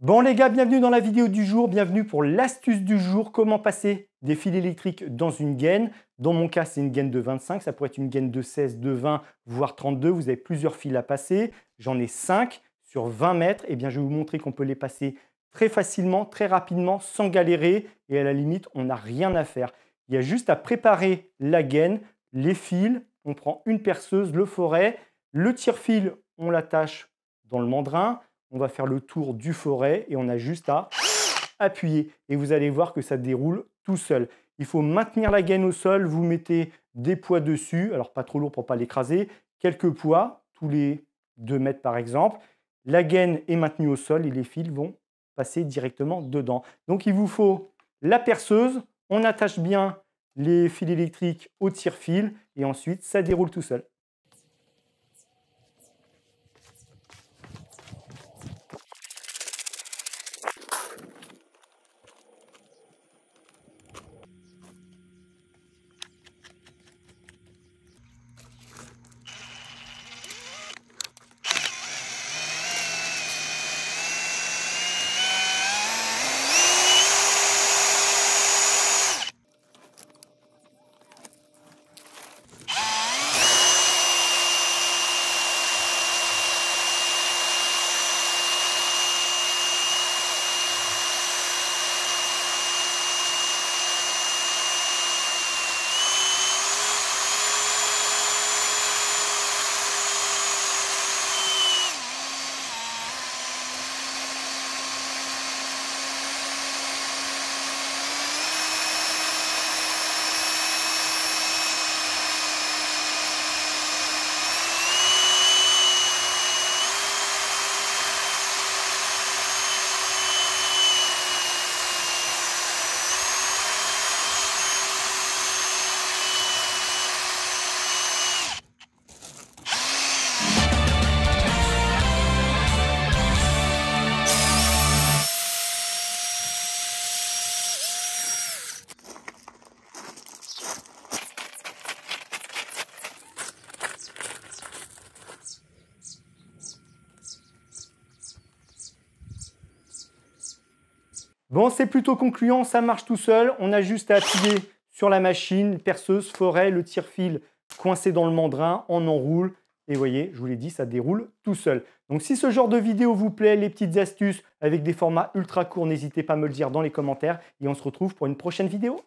Bon les gars, bienvenue dans la vidéo du jour, bienvenue pour l'astuce du jour, comment passer des fils électriques dans une gaine. Dans mon cas, c'est une gaine de 25, ça pourrait être une gaine de 16, de 20, voire 32. Vous avez plusieurs fils à passer, j'en ai 5 sur 20 mètres. Et eh bien, je vais vous montrer qu'on peut les passer très facilement, très rapidement, sans galérer. Et à la limite, on n'a rien à faire. Il y a juste à préparer la gaine, les fils. On prend une perceuse, le forêt, le tire-fil, on l'attache dans le mandrin on va faire le tour du forêt et on a juste à appuyer. Et vous allez voir que ça déroule tout seul. Il faut maintenir la gaine au sol, vous mettez des poids dessus, alors pas trop lourd pour pas l'écraser, quelques poids, tous les 2 mètres par exemple. La gaine est maintenue au sol et les fils vont passer directement dedans. Donc il vous faut la perceuse, on attache bien les fils électriques au tire-fil et ensuite ça déroule tout seul. Bon, c'est plutôt concluant, ça marche tout seul. On a juste à appuyer sur la machine, perceuse, forêt, le tire-fil coincé dans le mandrin, on enroule. Et voyez, je vous l'ai dit, ça déroule tout seul. Donc si ce genre de vidéo vous plaît, les petites astuces avec des formats ultra courts, n'hésitez pas à me le dire dans les commentaires. Et on se retrouve pour une prochaine vidéo.